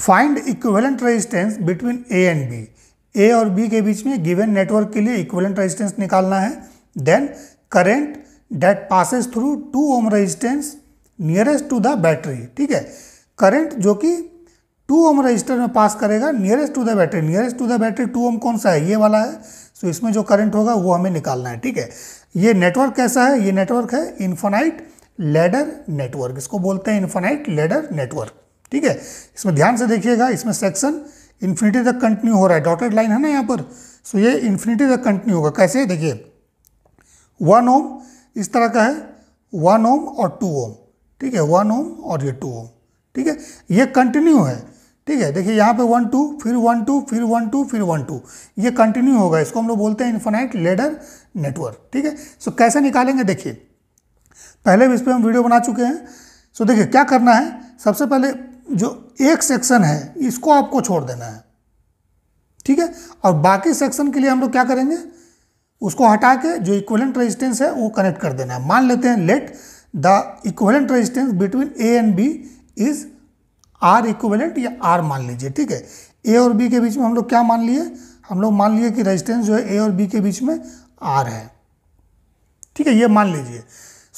find equivalent resistance between A and B A और B के बीच में गिवन नेटवर्क के लिए इक्विवेलेंट रेजिस्टेंस निकालना है then current that passes through two ohm resistance nearest to the battery ठीक है करेंट जो कि टू ओम रजिस्टर में पास करेगा nearest to the battery nearest to the battery two ohm कौन सा है ये वाला है सो so, इसमें जो करंट होगा वो हमें निकालना है ठीक है ये नेटवर्क कैसा है ये नेटवर्क है इन्फोनाइट लेडर नेटवर्क इसको बोलते हैं इन्फोनाइट लेडर नेटवर्क ठीक है इसमें ध्यान से देखिएगा इसमें सेक्शन इन्फिनिटी तक कंटिन्यू हो रहा है डॉटेड लाइन है ना यहाँ पर सो ये इन्फिनिटी तक कंटिन्यू होगा कैसे देखिए वन ओम इस तरह का है वन ओम और टू ओम ठीक है वन ओम और ये टू ओम ठीक है ये कंटिन्यू है ठीक है देखिए यहाँ पे वन टू फिर वन टू फिर वन टू फिर वन टू ये कंटिन्यू होगा इसको हम लोग बोलते हैं इन्फोनाइट लेडर नेटवर्क ठीक है सो कैसे निकालेंगे देखिए पहले भी इस पर हम वीडियो बना चुके हैं सो देखिए क्या करना है सबसे पहले जो एक सेक्शन है इसको आपको छोड़ देना है ठीक है और बाकी सेक्शन के लिए हम लोग क्या करेंगे उसको हटा के जो इक्वलेंट रेजिस्टेंस है वो कनेक्ट कर देना है मान लेते हैं let the equivalent resistance between A and B is R equivalent या आर मान लीजिए ठीक है ए और बी के बीच में हम लोग क्या मान लिए हम लोग मान लिए कि रेजिस्टेंस जो है ए और बी के बीच में आर है ठीक है ये मान लीजिए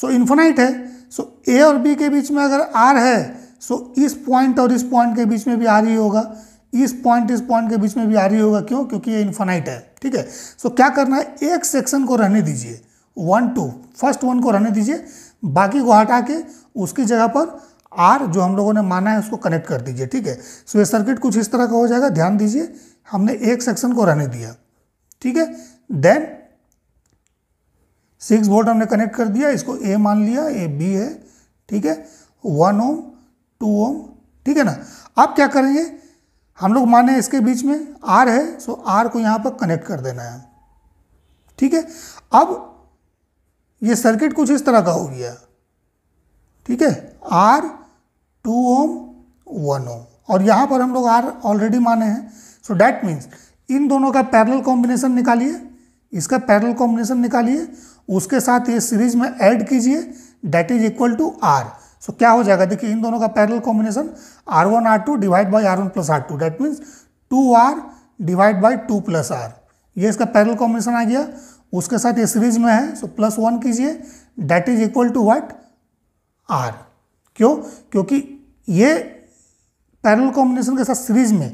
सो इन्फोनाइट है सो so, ए और बी के बीच में अगर आर है सो इस पॉइंट और इस पॉइंट के बीच में भी आ रही होगा इस पॉइंट इस पॉइंट के बीच में भी आ रही होगा क्यों क्योंकि ये इन्फानाइट है ठीक है सो क्या करना है एक सेक्शन को रहने दीजिए वन टू फर्स्ट वन को रहने दीजिए बाकी को हटा के उसकी जगह पर आर जो हम लोगों ने माना है उसको कनेक्ट कर दीजिए ठीक है सो ये सर्किट कुछ इस तरह का हो जाएगा ध्यान दीजिए हमने एक सेक्शन को रहने दिया ठीक है देन सिक्स वोल्ट हमने कनेक्ट कर दिया इसको ए मान लिया ए बी है ठीक है वन ओम टू ओम ठीक है ना अब क्या करेंगे हम लोग माने इसके बीच में आर है सो आर को यहाँ पर कनेक्ट कर देना है ठीक है अब ये सर्किट कुछ इस तरह का हो गया ठीक है R two ohm one ohm और यहाँ पर हम लोग आर ऑलरेडी माने हैं सो डैट मीन्स इन दोनों का पैरल कॉम्बिनेशन निकालिए इसका पैरल कॉम्बिनेशन निकालिए उसके साथ ये सीरीज में ऐड कीजिए that is equal to R so so, क्या हो जाएगा देखिए इन दोनों का parallel combination R one R two divide by R one plus R two that means two R divide by two plus R ये इसका पैरल कॉम्बिनेशन आ गया उसके साथ ये सीरीज में है सो प्लस वन कीजिए that is equal to what R क्यों क्योंकि ये पैरल कॉम्बिनेशन के साथ सीरीज में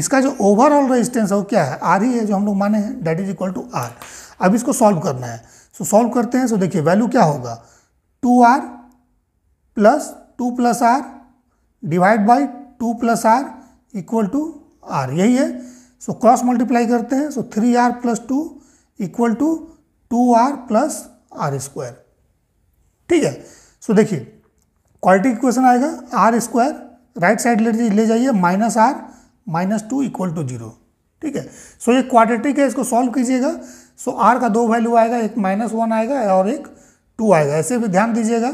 इसका जो ओवरऑल रेजिस्टेंस है वो क्या है आर ही है जो हम लोग माने हैं that is equal to R अब इसको सॉल्व करना है सो so, सॉल्व करते हैं सो so, देखिए वैल्यू क्या होगा two R plus two plus R divide by two plus R equal to R यही है सो क्रॉस मल्टीप्लाई करते हैं so three R plus two equal to two R plus R square ठीक है so देखिए quality equation आएगा R square right side ले ले जाइए minus R minus two equal to zero ठीक है सो ये क्वाड्रेटिक है इसको सॉल्व कीजिएगा सो आर का दो वैल्यू आएगा एक माइनस वन आएगा और एक टू आएगा ऐसे भी ध्यान दीजिएगा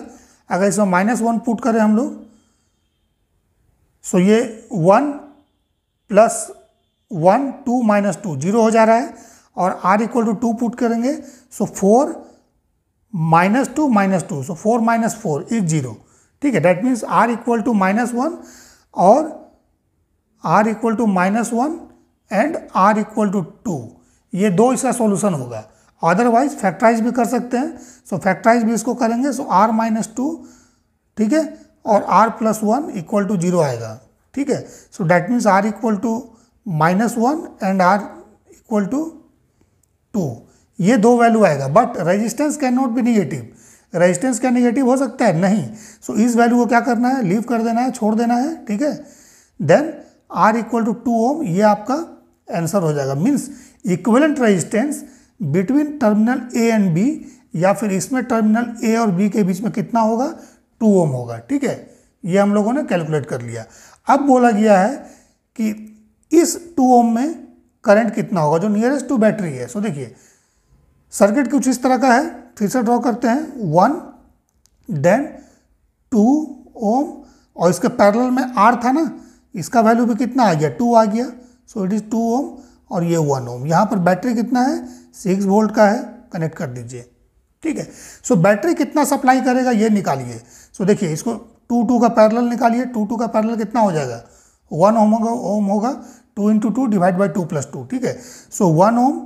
अगर इसमें माइनस वन पुट करें हम लोग सो ये one plus one two minus two zero हो जा रहा है और R equal to two put करेंगे so four minus two minus two so four minus four is zero ठीक है that means R equal to minus one और R equal to minus one and R equal to two ये दो इसका solution होगा otherwise factorise भी कर सकते हैं सो so, फैक्टराइज भी इसको करेंगे सो आर माइनस टू ठीक है और R plus one equal to zero आएगा ठीक है so that means R equal to minus one and R equal to two ये दो वैल्यू आएगा but resistance can not be negative resistance क्या निगेटिव हो सकता है नहीं सो so, इस वैल्यू को क्या करना है लीव कर देना है छोड़ देना है ठीक है then R equal to two ohm ये आपका आंसर हो जाएगा means equivalent resistance between terminal A and B या फिर इसमें टर्मिनल ए और बी के बीच में कितना होगा टू ओम होगा ठीक है ये हम लोगों ने कैलकुलेट कर लिया अब बोला गया है कि इस टू ओम में करंट कितना होगा जो नियरेस्ट टू बैटरी है सो देखिए सर्किट कुछ इस तरह का है फिर से ड्रॉ करते हैं वन देन टू ओम और इसके पैरल में आर था ना इसका वैल्यू भी कितना आ गया टू आ गया so it is two ohm और ये वन ओम यहाँ पर बैटरी कितना है सिक्स वोल्ट का है कनेक्ट कर दीजिए ठीक है सो so, बैटरी कितना सप्लाई करेगा ये निकालिए सो so, देखिए इसको टू टू का पैरेलल निकालिए टू टू का पैरेलल कितना हो जाएगा वन ओम होगा ओम होगा two into two divide by two plus two ठीक है सो वन ओम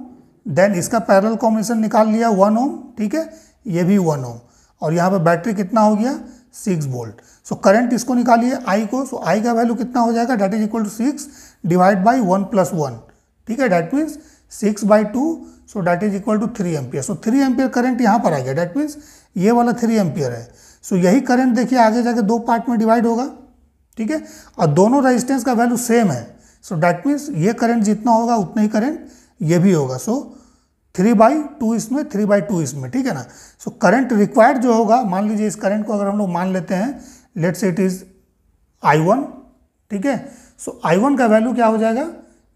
देन इसका पैरेलल कॉम्बिनेशन निकाल लिया वन ओम ठीक है ये भी वन ओम और यहाँ पर बैटरी कितना हो गया सिक्स वोल्ट सो करंट इसको निकालिए आई को सो so, आई का वैल्यू कितना हो जाएगा that is equal to six divide by one plus one ठीक है that means six by two so that is equal to three ampere so three ampere current यहाँ पर आ गया डैट मीन्स ये वाला थ्री एम्पियर है सो so, यही current देखिए आगे जाके दो पार्ट में डिवाइड होगा ठीक है और दोनों रेजिस्टेंस का वैल्यू सेम है सो डैट मीन्स ये करंट जितना होगा उतना ही करंट ये भी होगा सो थ्री बाई टू इसमें थ्री बाई टू इसमें ठीक है ना सो करंट रिक्वायर्ड जो होगा मान लीजिए इस करंट को अगर हम लोग मान लेते हैं let's it is I one ठीक है सो आई वन का वैल्यू क्या हो जाएगा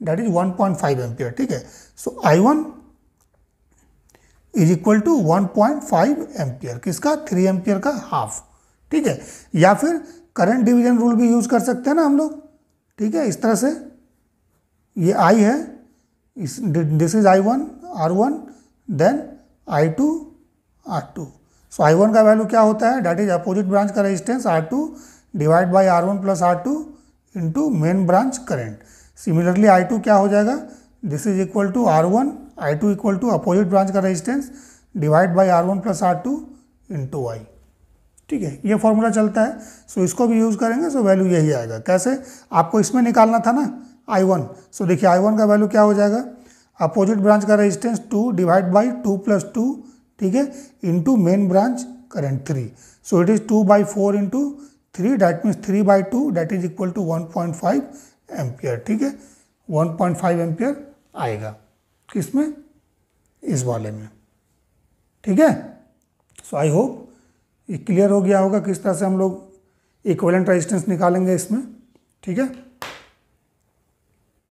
दैट इज 1.5 पॉइंट एम्पियर ठीक है so I one is equal to one point ampere किसका 3 एम्पियर का हाफ ठीक है या फिर करंट डिवीजन रूल भी यूज कर सकते हैं ना हम लोग ठीक है इस तरह से ये आई है this is I one R one then I two R two so I one का वैल्यू क्या होता है डैट इज अपोजिट ब्रांच का resistance R two divide by R one plus R two into main branch current similarly I two क्या हो जाएगा this is equal to R one I two equal to opposite branch का resistance divide by R one plus R two into आई ठीक है ये formula चलता है so so, इसको भी यूज़ करेंगे सो so वैल्यू यही आएगा कैसे आपको इसमें निकालना था ना आई वन सो देखिए आई वन का वैल्यू क्या हो जाएगा अपोजिट ब्रांच का resistance two divide by two plus two ठीक है into main branch current three so it is two by four into three that means three by two that is equal to one point five ampere ठीक है 1.5 point ampere आएगा किसमें इस वाले में ठीक है सो आई होप ये क्लियर हो गया होगा किस तरह से हम लोग इक्वलेंट रेजिस्टेंस निकालेंगे इसमें ठीक है